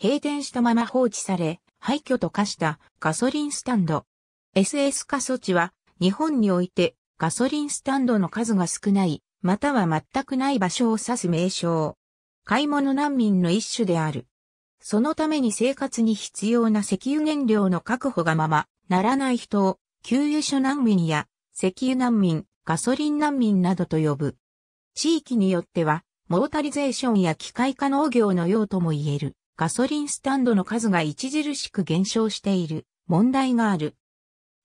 閉店したまま放置され、廃墟と化したガソリンスタンド。SS 過疎地は日本においてガソリンスタンドの数が少ない、または全くない場所を指す名称。買い物難民の一種である。そのために生活に必要な石油原料の確保がままならない人を給油所難民や石油難民、ガソリン難民などと呼ぶ。地域によってはモータリゼーションや機械化農業の用とも言える。ガソリンスタンドの数が著しく減少している問題がある。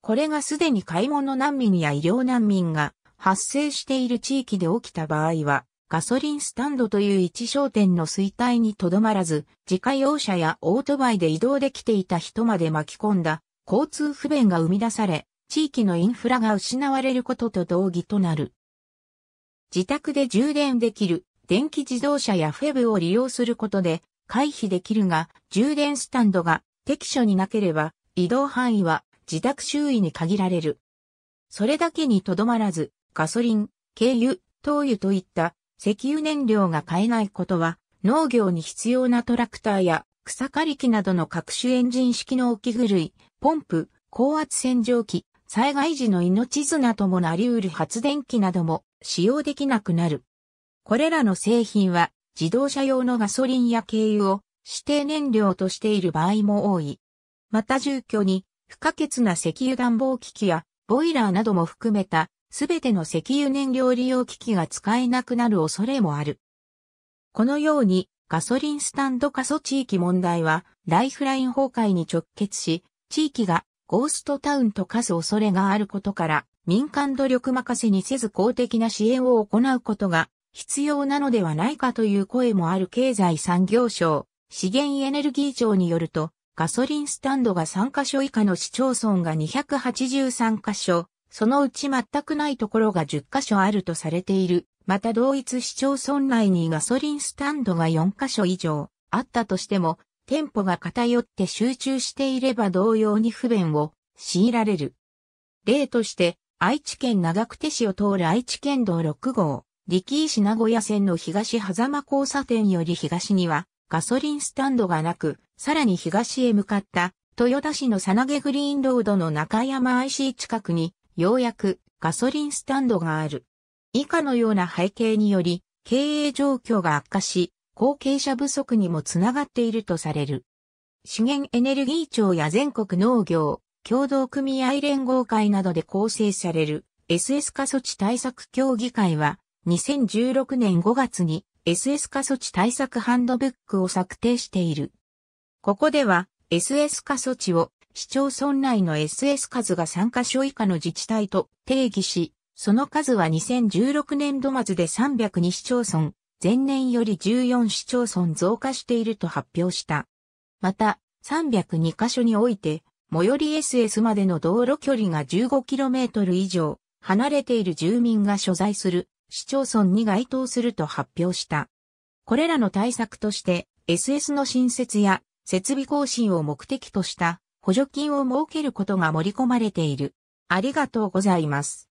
これがすでに買い物難民や医療難民が発生している地域で起きた場合は、ガソリンスタンドという一商店の衰退にとどまらず、自家用車やオートバイで移動できていた人まで巻き込んだ交通不便が生み出され、地域のインフラが失われることと同義となる。自宅で充電できる電気自動車やフェブを利用することで回避できるが、充電スタンドが適所になければ、移動範囲は自宅周囲に限られる。それだけにとどまらず、ガソリン、軽油、灯油といった石油燃料が買えないことは、農業に必要なトラクターや草刈り機などの各種エンジン式の置き具い、ポンプ、高圧洗浄機、災害時の命綱ともなり得る発電機なども使用できなくなる。これらの製品は自動車用のガソリンや軽油を指定燃料としている場合も多い。また住居に不可欠な石油暖房機器やボイラーなども含めたすべての石油燃料利用機器が使えなくなる恐れもある。このようにガソリンスタンド過疎地域問題はライフライン崩壊に直結し、地域がゴーストタウンと化す恐れがあることから民間努力任せにせず公的な支援を行うことが必要なのではないかという声もある経済産業省、資源エネルギー庁によると、ガソリンスタンドが3カ所以下の市町村が283カ所、そのうち全くないところが10カ所あるとされている。また同一市町村内にガソリンスタンドが4カ所以上あったとしても、店舗が偏って集中していれば同様に不便を強いられる。例として、愛知県長久手市を通る愛知県道6号、力石名古屋線の東狭間交差点より東にはガソリンスタンドがなく、さらに東へ向かった豊田市のさなげグリーンロードの中山 IC 近くにようやくガソリンスタンドがある。以下のような背景により経営状況が悪化し、後継者不足にもつながっているとされる。資源エネルギー庁や全国農業、協同組合連合会などで構成される SS 化措置対策協議会は2016年5月に SS 化措置対策ハンドブックを策定している。ここでは SS 化措置を市町村内の SS 数が3カ所以下の自治体と定義し、その数は2016年度末で302市町村、前年より14市町村増加していると発表した。また、302カ所において、最寄り SS までの道路距離が 15km 以上、離れている住民が所在する市町村に該当すると発表した。これらの対策として、SS の新設や設備更新を目的とした補助金を設けることが盛り込まれている。ありがとうございます。